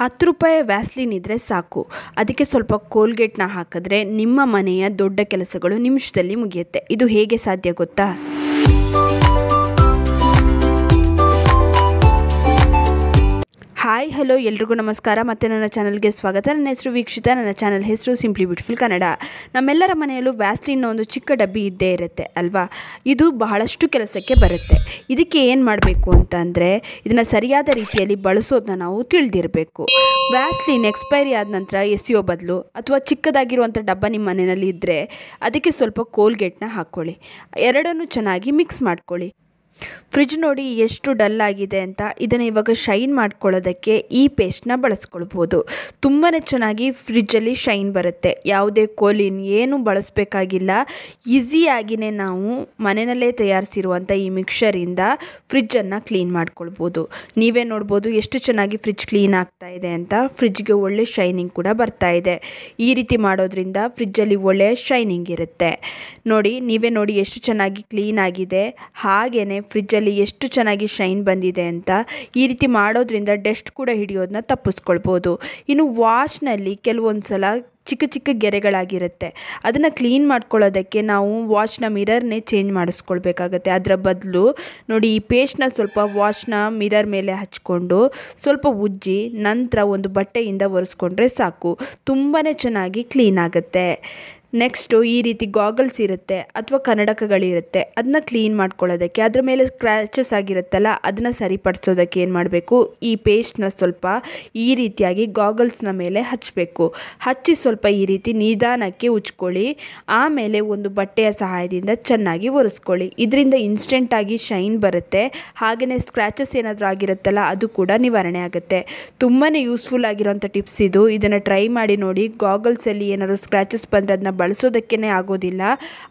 ಹತ್ತು ರೂಪಾಯಿ ವ್ಯಾಸ್ಲಿನ್ ಇದ್ದರೆ ಸಾಕು ಅದಕ್ಕೆ ಸ್ವಲ್ಪ ಕೋಲ್ಗೇಟ್ನ ಹಾಕಿದ್ರೆ ನಿಮ್ಮ ಮನೆಯ ದೊಡ್ಡ ಕೆಲಸಗಳು ನಿಮಿಷದಲ್ಲಿ ಮುಗಿಯುತ್ತೆ ಇದು ಹೇಗೆ ಸಾಧ್ಯ ಗೊತ್ತಾ ಹಾಯ್ ಹಲೋ ಎಲ್ರಿಗೂ ನಮಸ್ಕಾರ ಮತ್ತು ನನ್ನ ಚಾನಲ್ಗೆ ಸ್ವಾಗತ ನನ್ನ ಹೆಸರು ವೀಕ್ಷಿತ ನನ್ನ ಚಾನಲ್ ಹೆಸರು ಸಿಂಪ್ಲಿ ಬ್ಯೂಟಿಫುಲ್ ಕನ್ನಡ ನಮ್ಮೆಲ್ಲರ ಮನೆಯಲ್ಲೂ ವ್ಯಾಸ್ಲಿನ್ನ ಒಂದು ಚಿಕ್ಕ ಡಬ್ಬಿ ಇದ್ದೇ ಇರುತ್ತೆ ಅಲ್ವಾ ಇದು ಬಹಳಷ್ಟು ಕೆಲಸಕ್ಕೆ ಬರುತ್ತೆ ಇದಕ್ಕೆ ಏನು ಮಾಡಬೇಕು ಅಂತ ಅಂದರೆ ಇದನ್ನು ಸರಿಯಾದ ರೀತಿಯಲ್ಲಿ ಬಳಸೋದನ್ನ ನಾವು ತಿಳಿದಿರಬೇಕು ವ್ಯಾಸ್ಲಿನ್ ಎಕ್ಸ್ಪೈರಿ ಆದ ನಂತರ ಎಸೆಯೋ ಬದಲು ಅಥವಾ ಚಿಕ್ಕದಾಗಿರುವಂಥ ಡಬ್ಬ ನಿಮ್ಮ ಮನೆಯಲ್ಲಿ ಇದ್ದರೆ ಅದಕ್ಕೆ ಸ್ವಲ್ಪ ಕೋಲ್ಗೇಟ್ನ ಹಾಕ್ಕೊಳ್ಳಿ ಎರಡನ್ನೂ ಚೆನ್ನಾಗಿ ಮಿಕ್ಸ್ ಮಾಡ್ಕೊಳ್ಳಿ ಫ್ರಿಜ್ ನೋಡಿ ಎಷ್ಟು ಡಲ್ ಆಗಿದೆ ಅಂತ ಇದನ್ನು ಇವಾಗ ಶೈನ್ ಮಾಡ್ಕೊಳ್ಳೋದಕ್ಕೆ ಈ ಪೇಸ್ಟ್ನ ಬಳಸ್ಕೊಳ್ಬೋದು ತುಂಬಾ ಚೆನ್ನಾಗಿ ಫ್ರಿಜ್ಜಲ್ಲಿ ಶೈನ್ ಬರುತ್ತೆ ಯಾವುದೇ ಕೋಲಿನ್ ಏನು ಬಳಸಬೇಕಾಗಿಲ್ಲ ಈಸಿಯಾಗಿಯೇ ನಾವು ಮನೆಯಲ್ಲೇ ತಯಾರಿಸಿರುವಂಥ ಈ ಮಿಕ್ಸರಿಂದ ಫ್ರಿಜ್ಜನ್ನು ಕ್ಲೀನ್ ಮಾಡ್ಕೊಳ್ಬೋದು ನೀವೇ ನೋಡ್ಬೋದು ಎಷ್ಟು ಚೆನ್ನಾಗಿ ಫ್ರಿಜ್ ಕ್ಲೀನ್ ಆಗ್ತಾ ಇದೆ ಅಂತ ಫ್ರಿಜ್ಗೆ ಒಳ್ಳೆ ಶೈನಿಂಗ್ ಕೂಡ ಬರ್ತಾ ಇದೆ ಈ ರೀತಿ ಮಾಡೋದ್ರಿಂದ ಫ್ರಿಜ್ಜಲ್ಲಿ ಒಳ್ಳೆಯ ಶೈನಿಂಗ್ ಇರುತ್ತೆ ನೋಡಿ ನೀವೇ ನೋಡಿ ಎಷ್ಟು ಚೆನ್ನಾಗಿ ಕ್ಲೀನ್ ಆಗಿದೆ ಹಾಗೆಯೇ ಫ್ರಿಜ್ಜಲ್ಲಿ ಎಷ್ಟು ಚೆನ್ನಾಗಿ ಶೈನ್ ಬಂದಿದೆ ಅಂತ ಈ ರೀತಿ ಮಾಡೋದ್ರಿಂದ ಡಸ್ಟ್ ಕೂಡ ಹಿಡಿಯೋದನ್ನ ತಪ್ಪಿಸ್ಕೊಳ್ಬೋದು ಇನ್ನು ವಾಚ್ನಲ್ಲಿ ಕೆಲವೊಂದು ಸಲ ಚಿಕ್ಕ ಚಿಕ್ಕ ಗೆರೆಗಳಾಗಿರುತ್ತೆ ಅದನ್ನು ಕ್ಲೀನ್ ಮಾಡ್ಕೊಳ್ಳೋದಕ್ಕೆ ನಾವು ವಾಚ್ನ ಮಿರರ್ನೇ ಚೇಂಜ್ ಮಾಡಿಸ್ಕೊಳ್ಬೇಕಾಗತ್ತೆ ಅದರ ಬದಲು ನೋಡಿ ಈ ಪೇಸ್ಟ್ನ ಸ್ವಲ್ಪ ವಾಚ್ನ ಮಿರರ್ ಮೇಲೆ ಹಚ್ಕೊಂಡು ಸ್ವಲ್ಪ ಉಜ್ಜಿ ನಂತರ ಒಂದು ಬಟ್ಟೆಯಿಂದ ಒರೆಸ್ಕೊಂಡ್ರೆ ಸಾಕು ತುಂಬಾ ಚೆನ್ನಾಗಿ ಕ್ಲೀನ್ ಆಗುತ್ತೆ ನೆಕ್ಸ್ಟು ಈ ರೀತಿ ಗಾಗಲ್ಸ್ ಇರುತ್ತೆ ಅಥವಾ ಕನ್ನಡಕಗಳಿರುತ್ತೆ ಅದನ್ನ ಕ್ಲೀನ್ ಮಾಡ್ಕೊಳ್ಳೋದಕ್ಕೆ ಅದ್ರ ಮೇಲೆ ಸ್ಕ್ರ್ಯಾಚಸ್ ಆಗಿರುತ್ತಲ್ಲ ಅದನ್ನ ಸರಿಪಡಿಸೋದಕ್ಕೆ ಏನು ಮಾಡಬೇಕು ಈ ಪೇಸ್ಟ್ನ ಸ್ವಲ್ಪ ಈ ರೀತಿಯಾಗಿ ಗಾಗಲ್ಸ್ನ ಮೇಲೆ ಹಚ್ಚಬೇಕು ಹಚ್ಚಿ ಸ್ವಲ್ಪ ಈ ರೀತಿ ನಿಧಾನಕ್ಕೆ ಉಚ್ಕೊಳ್ಳಿ ಆಮೇಲೆ ಒಂದು ಬಟ್ಟೆಯ ಸಹಾಯದಿಂದ ಚೆನ್ನಾಗಿ ಒರೆಸ್ಕೊಳ್ಳಿ ಇದರಿಂದ ಇನ್ಸ್ಟೆಂಟಾಗಿ ಶೈನ್ ಬರುತ್ತೆ ಹಾಗೆಯೇ ಸ್ಕ್ರ್ಯಾಚಸ್ ಏನಾದರೂ ಆಗಿರುತ್ತಲ್ಲ ಅದು ಕೂಡ ನಿವಾರಣೆ ಆಗುತ್ತೆ ತುಂಬಾ ಯೂಸ್ಫುಲ್ ಆಗಿರೋಂಥ ಟಿಪ್ಸ್ ಇದು ಇದನ್ನು ಟ್ರೈ ಮಾಡಿ ನೋಡಿ ಗಾಗಲ್ಸಲ್ಲಿ ಏನಾದರೂ ಸ್ಕ್ರ್ಯಾಚಸ್ ಬಂದರೆ ಅದನ್ನ ಬಳಸೋದಕ್ಕೇ ಆಗೋದಿಲ್ಲ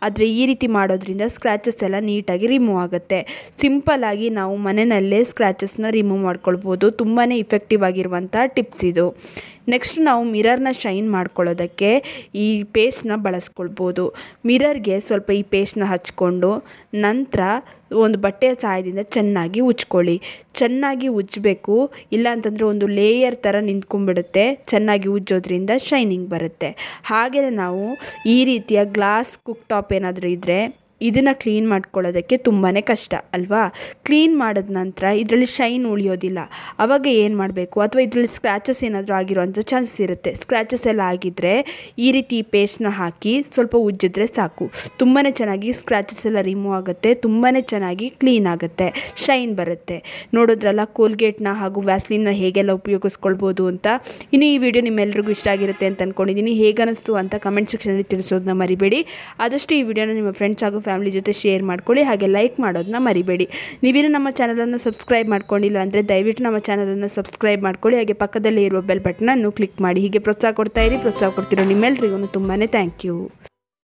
ಆದರೆ ಈ ರೀತಿ ಮಾಡೋದ್ರಿಂದ ಸ್ಕ್ರ್ಯಾಚಸ್ ಎಲ್ಲ ನೀಟಾಗಿ ರಿಮೂವ್ ಆಗುತ್ತೆ ಸಿಂಪಲ್ಲಾಗಿ ನಾವು ಮನೆಯಲ್ಲೇ ಸ್ಕ್ರ್ಯಾಚಸ್ನ ರಿಮೂವ್ ಮಾಡ್ಕೊಳ್ಬೋದು ತುಂಬಾ ಇಫೆಕ್ಟಿವ್ ಆಗಿರುವಂಥ ಟಿಪ್ಸ್ ಇದು ನೆಕ್ಸ್ಟ್ ನಾವು ಮಿರರ್ನ ಶೈನ್ ಮಾಡ್ಕೊಳ್ಳೋದಕ್ಕೆ ಈ ಪೇಸ್ಟ್ನ ಬಳಸ್ಕೊಳ್ಬೋದು ಮಿರರ್ಗೆ ಸ್ವಲ್ಪ ಈ ಪೇಸ್ಟ್ನ ಹಚ್ಕೊಂಡು ನಂತರ ಒಂದು ಬಟ್ಟೆಯ ಸಹಾಯದಿಂದ ಚೆನ್ನಾಗಿ ಉಜ್ಕೊಳ್ಳಿ ಚೆನ್ನಾಗಿ ಉಜ್ಜಬೇಕು ಇಲ್ಲ ಒಂದು ಲೇಯರ್ ಥರ ನಿಂತ್ಕೊಂಡ್ಬಿಡುತ್ತೆ ಚೆನ್ನಾಗಿ ಉಜ್ಜೋದ್ರಿಂದ ಶೈನಿಂಗ್ ಬರುತ್ತೆ ಹಾಗೆಯೇ ನಾವು ಈ ರೀತಿಯ ಗ್ಲಾಸ್ ಕುಕ್ ಟಾಪ್ ಏನಾದರೂ ಇದ್ದರೆ ಇದನ್ನು ಕ್ಲೀನ್ ಮಾಡ್ಕೊಳ್ಳೋದಕ್ಕೆ ತುಂಬಾ ಕಷ್ಟ ಅಲ್ವಾ ಕ್ಲೀನ್ ಮಾಡಿದ ನಂತರ ಇದರಲ್ಲಿ ಶೈನ್ ಉಳಿಯೋದಿಲ್ಲ ಆವಾಗ ಏನು ಮಾಡಬೇಕು ಅಥವಾ ಇದರಲ್ಲಿ ಸ್ಕ್ರ್ಯಾಚಸ್ ಏನಾದರೂ ಆಗಿರೋವಂಥ ಚಾನ್ಸಸ್ ಇರುತ್ತೆ ಸ್ಕ್ರ್ಯಾಚಸ್ ಎಲ್ಲ ಆಗಿದ್ದರೆ ಈ ರೀತಿ ಪೇಸ್ಟ್ನ ಹಾಕಿ ಸ್ವಲ್ಪ ಉಜ್ಜಿದ್ರೆ ಸಾಕು ತುಂಬಾ ಚೆನ್ನಾಗಿ ಸ್ಕ್ರ್ಯಾಚಸ್ ಎಲ್ಲ ರಿಮೂವ್ ಆಗುತ್ತೆ ತುಂಬಾ ಚೆನ್ನಾಗಿ ಕ್ಲೀನ್ ಆಗುತ್ತೆ ಶೈನ್ ಬರುತ್ತೆ ನೋಡೋದ್ರಲ್ಲ ಕೋಲ್ಗೇಟ್ನ ಹಾಗೂ ವ್ಯಾಸ್ಲಿನ್ನ ಹೇಗೆಲ್ಲ ಉಪಯೋಗಿಸ್ಕೊಳ್ಬೋದು ಅಂತ ಇನ್ನು ಈ ವಿಡಿಯೋ ನಿಮ್ಮೆಲ್ಲರಿಗೂ ಇಷ್ಟ ಆಗಿರುತ್ತೆ ಅಂತ ಅಂದ್ಕೊಂಡಿದ್ದೀನಿ ಅನಿಸ್ತು ಅಂತ ಕಮೆಂಟ್ ಸೆಕ್ಷನಲ್ಲಿ ತಿಳಿಸೋದನ್ನ ಮರಿಬೇಡಿ ಆದಷ್ಟು ಈ ವಿಡಿಯೋನ ನಿಮ್ಮ ಫ್ರೆಂಡ್ಸ್ ಹಾಗೂ ಫ್ಯಾಮಿಲಿ ಜೊತೆ ಶೇರ್ ಮಾಡ್ಕೊಳ್ಳಿ ಹಾಗೆ ಲೈಕ್ ಮಾಡೋದನ್ನ ಮರಿಬೇಡಿ ನೀವೇನು ನಮ್ಮ ಚಾನಲನ್ನು ಸಬ್ಸ್ಕ್ರೈಬ್ ಮಾಡ್ಕೊಂಡಿಲ್ಲ ಅಂದರೆ ದಯವಿಟ್ಟು ನಮ್ಮ ಚಾನಲನ್ನು ಸಬ್ಸ್ಕ್ರೈಬ್ ಮಾಡ್ಕೊಳ್ಳಿ ಹಾಗೆ ಪಕ್ಕದಲ್ಲಿ ಇರುವ ಬೆಲ್ ಬಟನನ್ನು ಕ್ಲಿಕ್ ಮಾಡಿ ಹೀಗೆ ಪ್ರೋತ್ಸಾಹ ಇರಿ ಪ್ರೋತ್ಸಾಹ ಕೊಡ್ತಿರೋ ನಿಮ್ಮೆಲ್ಲರಿಗೂ ತುಂಬಾ ಥ್ಯಾಂಕ್ ಯು